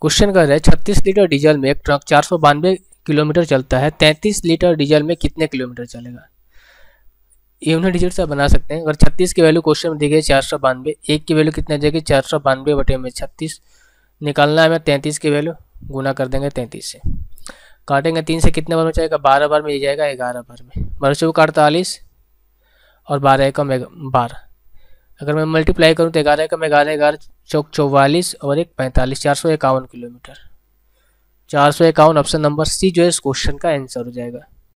question कर रहे हैं छत्तीस लीटर डीजल में एक ट्रक चार सौ बानवे किलोमीटर चलता है तैंतीस लीटर डीजल में कितने किलोमीटर चलेगा ये उन्हें डिजिट से बना सकते हैं अगर छत्तीस की वैल्यू क्वेश्चन में दी गई चार सौ बानवे एक की वैल्यू कितनी जाएगी चार सौ बानवे बटे में छत्तीस निकालना है हमें तैंतीस की वैल्यू गुना कर देंगे तैंतीस से काटेंगे तीन से कितने बार में जाएगा बारह बार में ये जाएगा ग्यारह बार में बारह को अड़तालीस और बारह एक बारह अगर मैं मल्टीप्लाई करूँ तो ग्यारह का मैं ग्यारह ग्यारह चौक चौवालीस और एक पैंतालीस चार सौ इक्यावन किलोमीटर चार सौ इक्यावन ऑप्शन नंबर सी जो है इस क्वेश्चन का आंसर हो जाएगा